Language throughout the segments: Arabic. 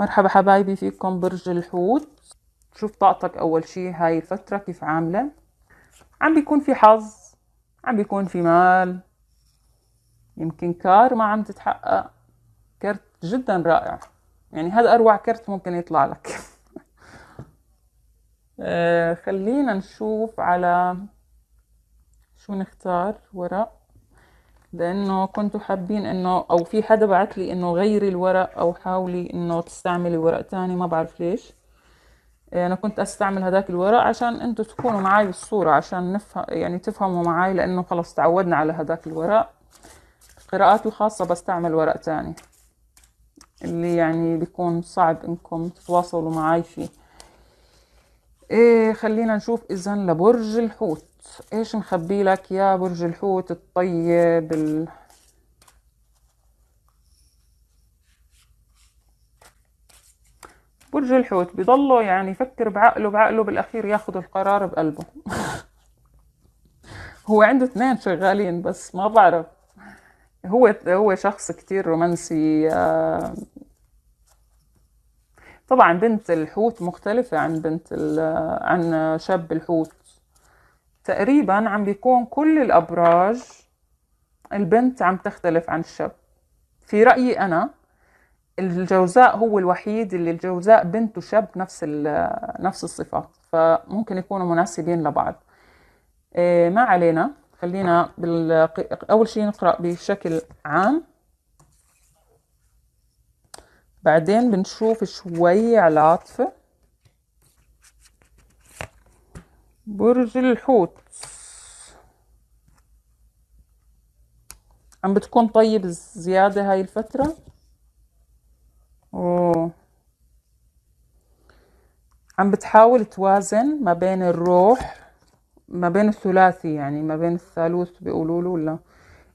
مرحبا حبايبي فيكم برج الحوت شوف طاقتك اول شي هاي الفترة كيف عاملة عم بيكون في حظ عم بيكون في مال يمكن كار ما عم تتحقق كرت جدا رائع يعني هذا اروع كرت ممكن يطلع لك آه، خلينا نشوف على شو نختار ورق لانه كنتوا حابين انه او في حدا بعت لي انه غيري الورق او حاولي انه تستعملي ورق تاني ما بعرف ليش إيه، انا كنت استعمل هذاك الورق عشان انتوا تكونوا معي بالصورة عشان نفهم يعني تفهموا معي لانه خلص تعودنا على هذاك الورق قراءاتي الخاصة بستعمل ورق تاني اللي يعني بيكون صعب انكم تتواصلوا معي فيه إيه خلينا نشوف اذا لبرج الحوت ايش نخبي لك يا برج الحوت الطيب ال... برج الحوت بضله يعني يفكر بعقله بعقله بالاخير ياخذ القرار بقلبه هو عنده اثنين شغالين بس ما بعرف هو هو شخص كتير رومانسي آه، طبعا بنت الحوت مختلفة عن بنت عن شاب الحوت تقريبا عم بيكون كل الأبراج البنت عم تختلف عن الشاب في رأيي أنا الجوزاء هو الوحيد اللي الجوزاء بنت وشاب نفس نفس الصفات فممكن يكونوا مناسبين لبعض إيه، ما علينا خلينا بال... أول شيء نقرأ بشكل عام بعدين بنشوف شوي على عاطفة برج الحوت عم بتكون طيب زيادة هاي الفترة أوه. عم بتحاول توازن ما بين الروح ما بين الثلاثي يعني ما بين الثالوث بيقولوا له ولا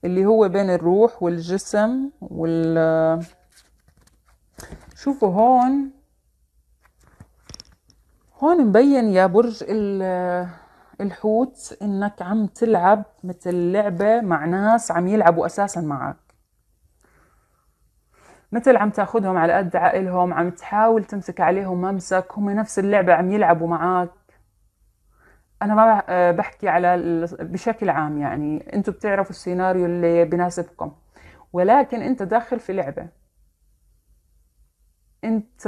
اللي هو بين الروح والجسم وال شوفوا هون هون مبين يا برج الحوت انك عم تلعب مثل لعبة مع ناس عم يلعبوا اساسا معك مثل عم تاخذهم على قد عقلهم عم تحاول تمسك عليهم ممسك هم نفس اللعبة عم يلعبوا معك انا ما آه، بحكي على بشكل عام يعني انتم بتعرفوا السيناريو اللي بناسبكم ولكن انت داخل في لعبة انت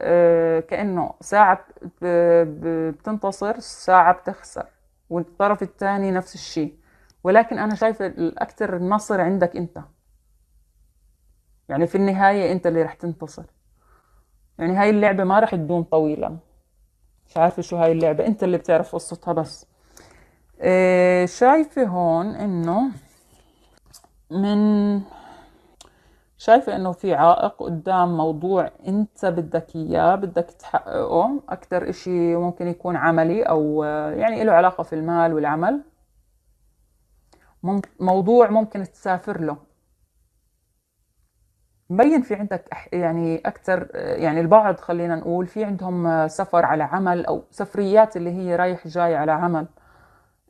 آه، كانه ساعه بتنتصر الساعة بتخسر والطرف الثاني نفس الشيء ولكن أنا شايفة الأكثر النصر عندك أنت يعني في النهاية أنت اللي رح تنتصر يعني هاي اللعبة ما رح تدوم طويلا مش عارفة شو هاي اللعبة أنت اللي بتعرف قصتها بس إيه، شايفة هون إنه من شايفة انه في عائق قدام موضوع انت بدك اياه بدك تحققه اكتر اشي ممكن يكون عملي او يعني له علاقة في المال والعمل موضوع ممكن تسافر له مبين في عندك يعني اكثر يعني البعض خلينا نقول في عندهم سفر على عمل او سفريات اللي هي رايح جاي على عمل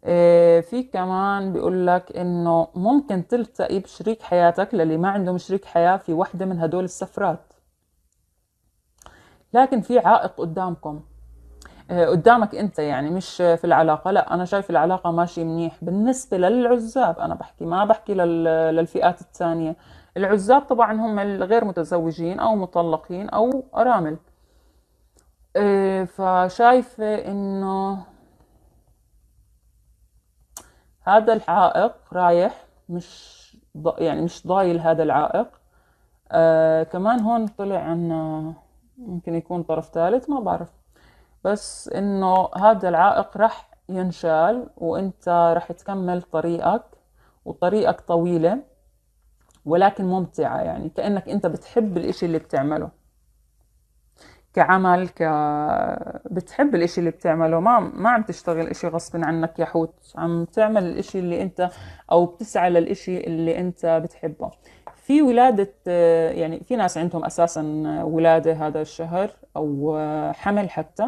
آه، في كمان بيقول لك انه ممكن تلتقي بشريك حياتك للي ما عندهم شريك حياة في وحدة من هدول السفرات لكن في عائق قدامكم آه، قدامك انت يعني مش في العلاقة لا انا شايف العلاقة ماشي منيح بالنسبة للعزاب انا بحكي ما بحكي للفئات الثانية العزاب طبعا هم الغير متزوجين او مطلقين او ارامل آه، فشايفة انه هذا العائق رايح مش يعني مش ضايل هذا العائق آه كمان هون طلع عنا ممكن يكون طرف ثالث ما بعرف بس انه هذا العائق رح ينشال وانت رح تكمل طريقك وطريقك طويلة ولكن ممتعة يعني كأنك انت بتحب الاشي اللي بتعمله كعمل ك بتحب الإشي اللي بتعمله ما ما عم تشتغل إشي غصب عنك يا حوت عم تعمل الإشي اللي أنت أو بتسعى للإشي اللي أنت بتحبه في ولادة يعني في ناس عندهم أساسا ولادة هذا الشهر أو حمل حتى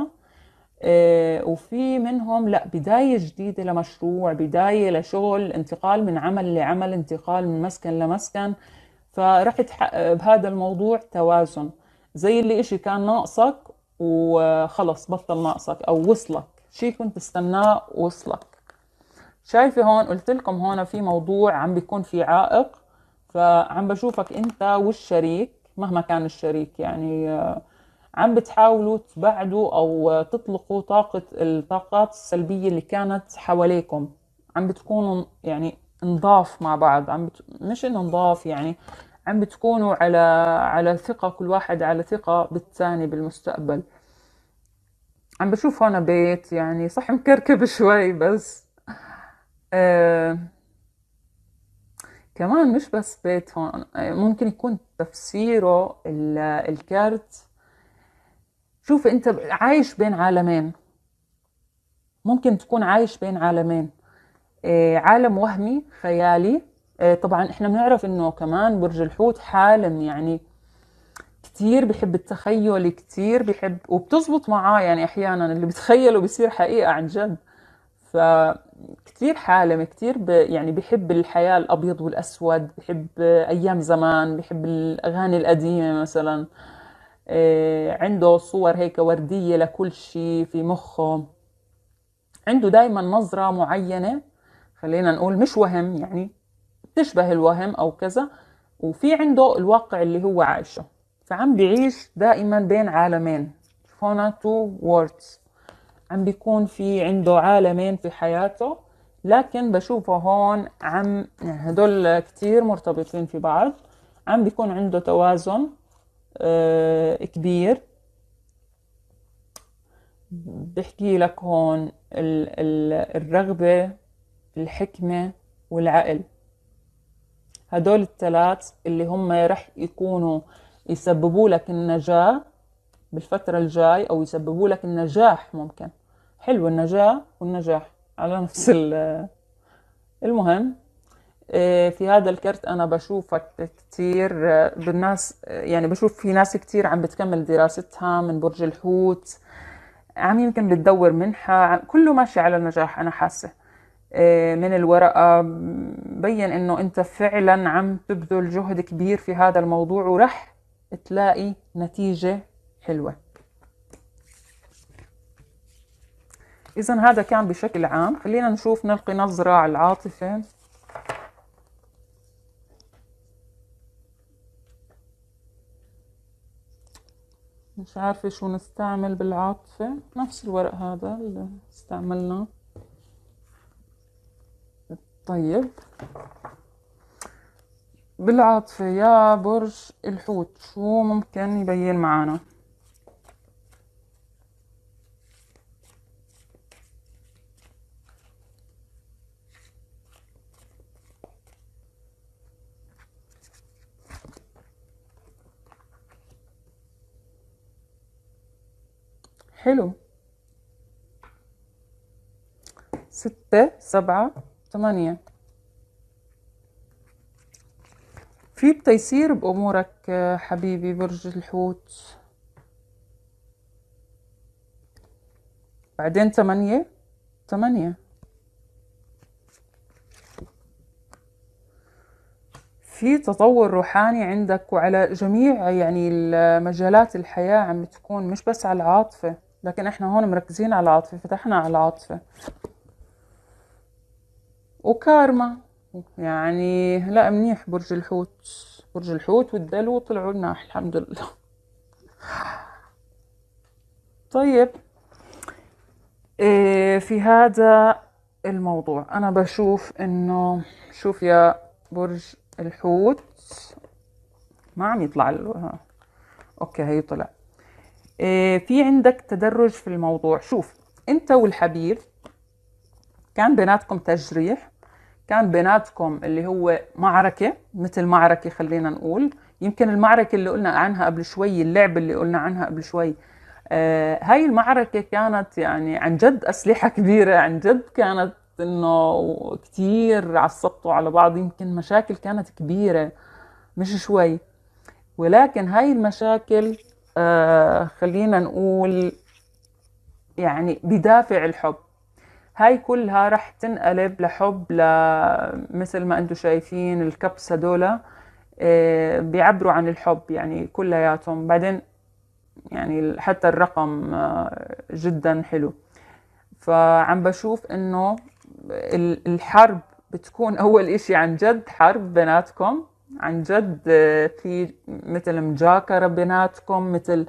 آه، وفي منهم لا بداية جديدة لمشروع بداية لشغل انتقال من عمل لعمل انتقال من مسكن لمسكن فرح بهذا الموضوع توازن زي اللي إشي كان ناقصك وخلص بطل ناقصك أو وصلك شي كنت تستناه وصلك شايفة هون قلت لكم هون في موضوع عم بيكون في عائق فعم بشوفك أنت والشريك مهما كان الشريك يعني آه، عم بتحاولوا تبعدوا أو تطلقوا طاقة الطاقات السلبية اللي كانت حواليكم عم بتكونوا يعني انضاف مع بعض عم بت... مش انه انضاف يعني عم بتكونوا على على ثقة كل واحد على ثقة بالثاني بالمستقبل عم بشوف هون بيت يعني صح مكركب شوي بس آه كمان مش بس بيت هون آه، ممكن يكون تفسيره الكارت شوف انت عايش بين عالمين ممكن تكون عايش بين عالمين آه، عالم وهمي خيالي آه، طبعا احنا بنعرف انه كمان برج الحوت حالم يعني كتير بحب التخيل كتير بحب وبتزبط معاه يعني احيانا اللي بتخيله بصير حقيقة عن جد فكتير حالم كتير ب... يعني بحب الحياة الأبيض والأسود بحب أيام زمان بحب الأغاني القديمة مثلا آه، عنده صور هيك وردية لكل شيء في مخه عنده دايما نظرة معينة خلينا نقول مش وهم يعني تشبه الوهم او كذا وفي عنده الواقع اللي هو عايشه فعم بيعيش دائما بين عالمين هنا تو ووردز عم بيكون في عنده عالمين في حياته لكن بشوفه هون عم هدول كتير مرتبطين في بعض عم بيكون عنده توازن آه، كبير بحكي لك هون الرغبة الحكمة والعقل هدول الثلاث اللي هم رح يكونوا يسببوا لك النجاة بالفترة الجاي أو يسببوا لك النجاح ممكن حلو النجاة والنجاح على نفس المهم آه، في هذا الكرت أنا بشوفك كتير آه، بالناس آه، يعني بشوف في ناس كتير عم بتكمل دراستها من برج الحوت عم يمكن بتدور منحة كله ماشي على النجاح أنا حاسة من الورقة بين انه انت فعلا عم تبذل جهد كبير في هذا الموضوع ورح تلاقي نتيجة حلوة إذا هذا كان بشكل عام خلينا نشوف نلقي نظرة على العاطفة مش عارفة شو نستعمل بالعاطفة نفس الورق هذا اللي استعملناه طيب بالعاطفة يا برج الحوت شو ممكن يبين معانا حلو ستة سبعة ثمانية في بتيسير بأمورك حبيبي برج الحوت بعدين ثمانية ثمانية في تطور روحاني عندك وعلى جميع يعني مجالات الحياة عم تكون مش بس على العاطفة لكن احنا هون مركزين على العاطفة فتحنا على العاطفة وكارما يعني لا منيح برج الحوت برج الحوت والدلو طلعوا لنا الحمد لله طيب إيه، في هذا الموضوع انا بشوف انه شوف يا برج الحوت ما عم يطلع له ها. اوكي هي طلع إيه، في عندك تدرج في الموضوع شوف انت والحبيب كان بيناتكم تجريح كان بيناتكم اللي هو معركة مثل معركة خلينا نقول يمكن المعركة اللي قلنا عنها قبل شوي اللعبة اللي قلنا عنها قبل شوي آه هاي المعركة كانت يعني عن جد أسلحة كبيرة عن جد كانت إنه كتير عصبتوا على بعض يمكن مشاكل كانت كبيرة مش شوي ولكن هاي المشاكل آه خلينا نقول يعني بدافع الحب هاي كلها رح تنقلب لحب مثل ما انتم شايفين الكبس هدول آه، بيعبروا عن الحب يعني كلياتهم بعدين يعني حتى الرقم آه، جدا حلو فعم بشوف انه الحرب بتكون اول اشي عن جد حرب بيناتكم عن جد آه، في مثل مجاكرة بيناتكم مثل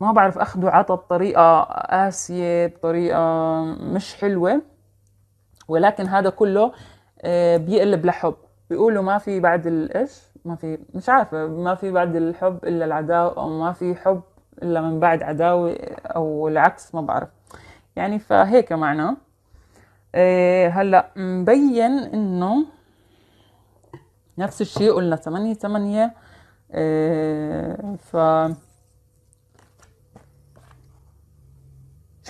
ما بعرف اخذ عطى بطريقه قاسيه بطريقه مش حلوه ولكن هذا كله آه، بيقلب لحب بيقولوا ما في بعد الايش ما في مش عارفه ما في بعد الحب الا العداوه او ما في حب الا من بعد عداوه او العكس ما بعرف يعني فهيك معناه هلا مبين انه نفس الشيء قلنا ثمانية 8 آه، ف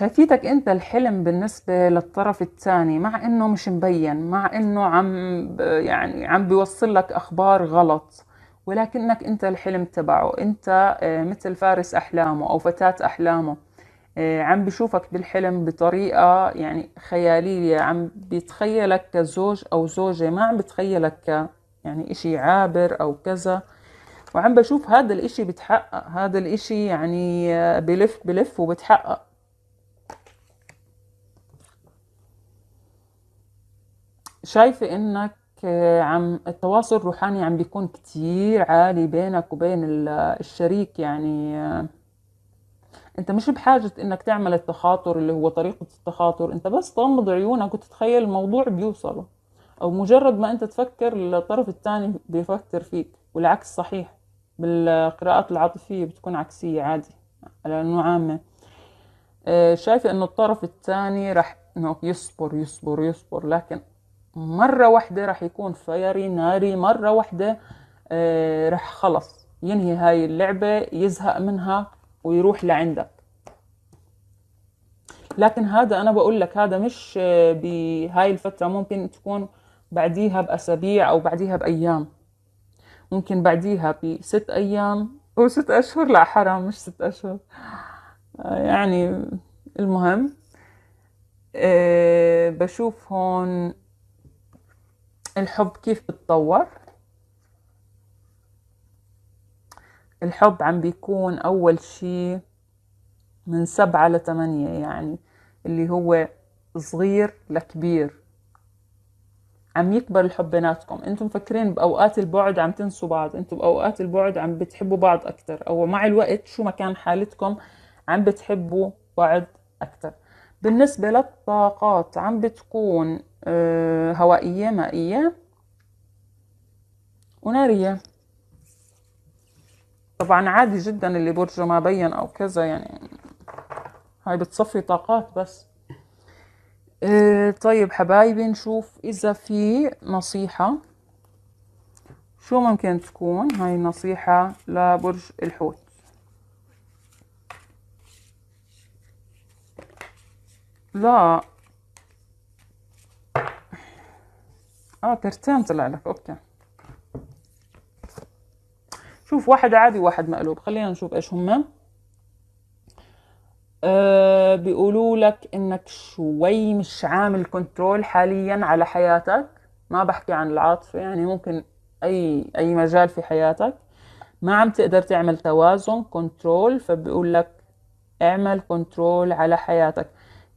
شايفيتك انت الحلم بالنسبة للطرف الثاني مع انه مش مبين مع انه عم يعني عم بيوصل لك اخبار غلط ولكنك انت الحلم تبعه انت آه، مثل فارس احلامه او فتاة احلامه آه، عم بشوفك بالحلم بطريقة يعني خيالية عم بيتخيلك كزوج او زوجة ما عم بتخيلك ك يعني اشي عابر او كذا وعم بشوف هذا الاشي بتحقق هذا الاشي يعني آه، بلف بلف وبتحقق شايفة انك آه، عم التواصل الروحاني عم بيكون كتير عالي بينك وبين آه، الشريك يعني آه، انت مش بحاجة انك تعمل التخاطر اللي هو طريقة التخاطر انت بس تغمض عيونك وتتخيل الموضوع بيوصله او مجرد ما انت تفكر الطرف الثاني بيفكر فيك والعكس صحيح بالقراءات العاطفية بتكون عكسية عادي لأنه عامة شايفة انه الطرف الثاني رح انه يصبر يصبر يصبر لكن مرة واحدة راح يكون فيري ناري مرة واحدة آه، راح خلص ينهي هاي اللعبة يزهق منها ويروح لعندك لكن هذا أنا بقول لك هذا مش آه، بهاي الفترة ممكن تكون بعديها بأسابيع أو بعديها بأيام ممكن بعديها بست أيام أو ست أشهر لا حرام مش ست أشهر آه، يعني المهم أه بشوف هون الحب كيف بتطور الحب عم بيكون أول شي من سبعة لثمانية يعني اللي هو صغير لكبير عم يكبر الحب بيناتكم انتم مفكرين باوقات البعد عم تنسوا بعض انتم باوقات البعد عم بتحبوا بعض اكثر او مع الوقت شو ما كان حالتكم عم بتحبوا بعض اكثر بالنسبه للطاقات عم بتكون آه، هوائية مائية ونارية طبعا عادي جدا اللي برجه ما بين او كذا يعني هاي بتصفي طاقات بس آه، طيب حبايبي نشوف اذا في نصيحة شو ممكن تكون هاي النصيحة لبرج الحوت لا اه ترتان طلع لك اوكي شوف واحد عادي وواحد مقلوب خلينا نشوف ايش هم أه بيقولوا لك انك شوي مش عامل كنترول حاليا على حياتك ما بحكي عن العاطفة يعني ممكن اي اي مجال في حياتك ما عم تقدر تعمل توازن كنترول فبيقول لك اعمل كنترول على حياتك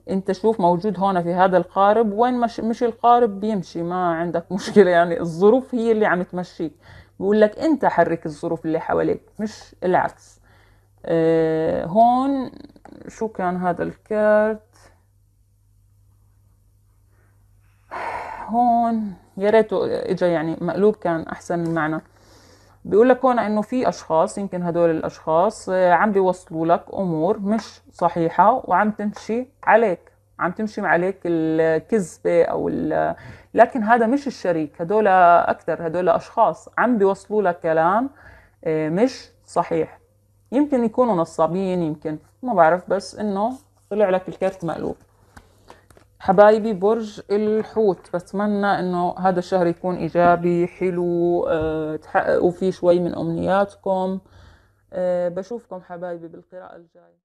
انت شوف موجود هون في هذا القارب وين مش, مش القارب بيمشي ما عندك مشكلة يعني الظروف هي اللي عم تمشيك بقول لك انت حرك الظروف اللي حواليك مش العكس اه هون شو كان هذا الكارت هون يا ريته اجى يعني مقلوب كان احسن المعنى بيقول لك هون انه في اشخاص يمكن هدول الاشخاص آه، عم بيوصلوا لك امور مش صحيحه وعم تمشي عليك عم تمشي عليك الكذبه او لكن هذا مش الشريك هدول اكثر هدول اشخاص عم بيوصلوا لك كلام آه، مش صحيح يمكن يكونوا نصابين يمكن ما بعرف بس انه طلع لك الكارت مقلوب حبايبي برج الحوت بتمنى انه هذا الشهر يكون ايجابي حلو آه، تحققوا فيه شوي من امنياتكم آه، بشوفكم حبايبي بالقراءة الجاية